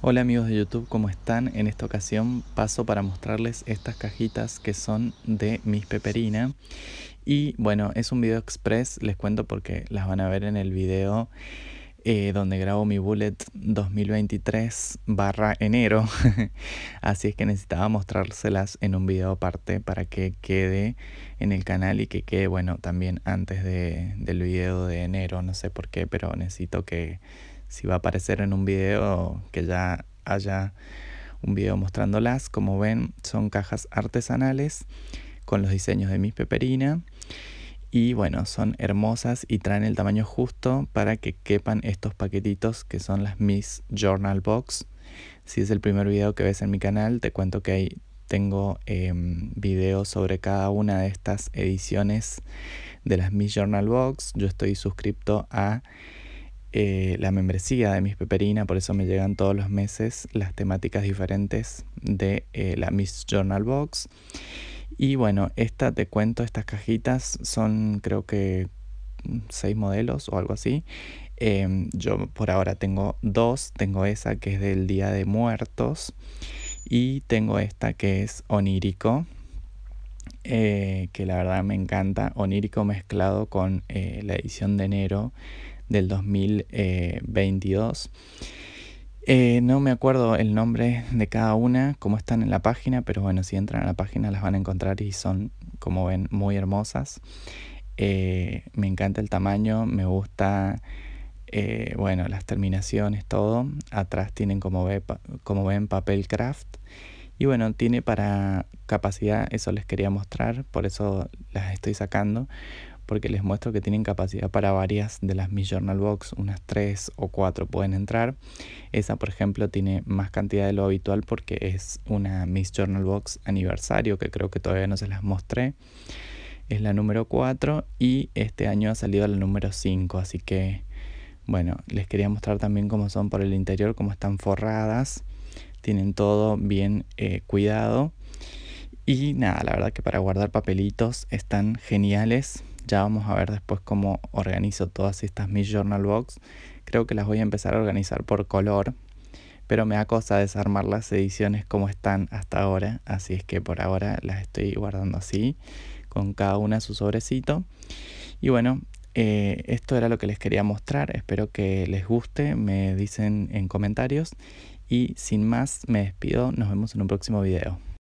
Hola amigos de YouTube, ¿cómo están? En esta ocasión paso para mostrarles estas cajitas que son de Miss Peperina. Y bueno, es un video express, les cuento porque las van a ver en el video eh, donde grabo mi bullet 2023 barra enero. Así es que necesitaba mostrárselas en un video aparte para que quede en el canal y que quede, bueno, también antes del video de enero, no sé por qué, pero necesito que si va a aparecer en un video que ya haya un video mostrándolas. Como ven, son cajas artesanales con los diseños de mis peperina. Y bueno, son hermosas y traen el tamaño justo para que quepan estos paquetitos que son las Miss Journal Box. Si es el primer video que ves en mi canal, te cuento que ahí tengo em, videos sobre cada una de estas ediciones de las Miss Journal Box. Yo estoy suscripto a eh, la membresía de Miss Peperina, por eso me llegan todos los meses las temáticas diferentes de eh, la Miss Journal Box. Y bueno, esta te cuento, estas cajitas son creo que seis modelos o algo así. Em, yo por ahora tengo dos, tengo esa que es del Día de Muertos y tengo esta que es onírico, eh, que la verdad me encanta, onírico mezclado con la edición de enero del 2022. Eh, eh, no me acuerdo el nombre de cada una, cómo están en la página, pero bueno, si entran a la página las van a encontrar y son, como ven, muy hermosas. Eh, me encanta el tamaño, me gusta, bueno, las terminaciones, todo. Atrás tienen, como, ve, como ven, papel craft. Y bueno, tiene para capacidad, eso les quería mostrar, por eso las estoy sacando porque les muestro que tienen capacidad para varias de las Miss Journal Box, unas 3 o 4 pueden entrar. Esa, por ejemplo, tiene más cantidad de lo habitual porque es una Miss Journal Box aniversario, que creo que todavía no se las mostré. Es la número 4 y este año ha salido la número 5, así que bueno, les quería mostrar también cómo son por el interior, cómo están forradas, tienen todo bien eh, cuidado. Y nada, la verdad que para guardar papelitos están geniales. Ya vamos a ver después cómo organizo todas estas mis journal box. Creo que las voy a empezar a organizar por color, pero me da cosa desarmar las ediciones como están hasta ahora, así es que por ahora las estoy guardando así, con cada una su sobrecito. Y bueno, eh, esto era lo que les quería mostrar, espero que les guste, me dicen en comentarios y sin más me despido, nos vemos en un próximo video.